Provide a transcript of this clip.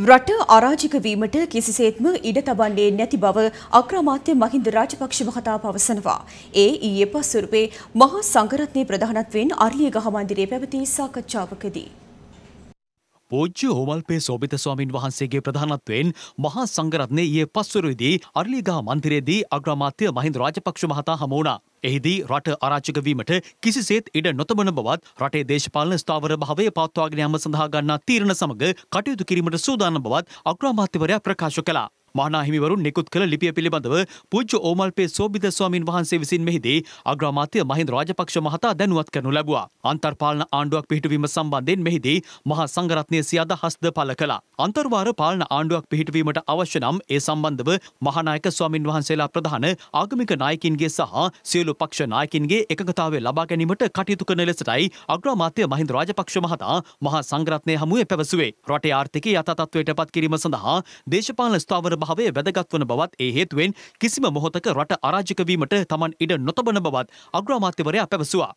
රට අරාජික වීමට කිසිසේත්ම ඉඩ තබන්නේ නැති බව අග්‍රාමාත්‍ය මහින්ද රාජපක්ෂ මහතා පවසනවා. ඒ ඊයේ පස්වරුපේ මහා සංඝරත්නයේ ප්‍රධානත්වයෙන් අරලියගහ මන්දිරයේ පැවති සාකච්ඡාවකදී පූජ්‍ය හෝමල්පේ සෝභිත ස්වාමින් වහන්සේගේ ප්‍රධානත්වයෙන් මහා සංඝරත්නයේ ඊයේ පස්වරුවේදී අරලිගහ මන්දිරයේදී අග්‍රාමාත්‍ය මහින්ද රාජපක්ෂ මහතා හමු වුණා. එහිදී රට අරාජක වීමට කිසිසේත් ඉඩ නොතබන බවත් රටේ දේශපාලන ස්ථාවර භාවය පවත්වාගෙන යාම සඳහා ගන්නා තීරණ සමග කටයුතු කිරීමට සූදානම් බවත් අග්‍රාමාත්‍යවරයා ප්‍රකාශ කළා. මහනාහිමිවරු නිකුත් කළ ලිපිය පිළිබඳව පූජ්‍ය ඕමල්පේ සෝබිත ස්වාමින් වහන්සේ විසින් මෙහිදී අග්‍රාමාත්‍ය මහින්ද රාජපක්ෂ මහතා දැනුවත් කරනු ලැබුවා. අන්තර්පාලන ආණ්ඩුවක් පිහිටුවීම සම්බන්ධයෙන් මෙහිදී මහා සංඝරත්නය සිය අදහස්ද පළ කළා. අන්තර්වාර පාලන ආණ්ඩුවක් පිහිටුවීමට අවශ්‍ය නම් ඒ සම්බන්ධව මහානායක ස්වාමින් වහන්සේලා ප්‍රධාන ආගමික නායකින්ගේ සහ සියලු පක්ෂ නායකින්ගේ එකඟතාවය ලබා ගැනීමට කටයුතු කරන ලෙසටයි අග්‍රාමාත්‍ය මහින්ද රාජපක්ෂ මහතා මහා සංඝරත්නය හමුවේ පැවසුවේ. රටේ ආර්ථිකය යථා තත්ත්වයට පත් කිරීම සඳහා දේශපාලන ස්ථාවර සභාවේ වැදගත් වන බවත් ඒ හේතුවෙන් කිසිම මොහොතක රට අරාජකවීමට තමන් ඉඩ නොතබන බවත් අග්‍රාමාත්‍යවරයා පැවසුවා.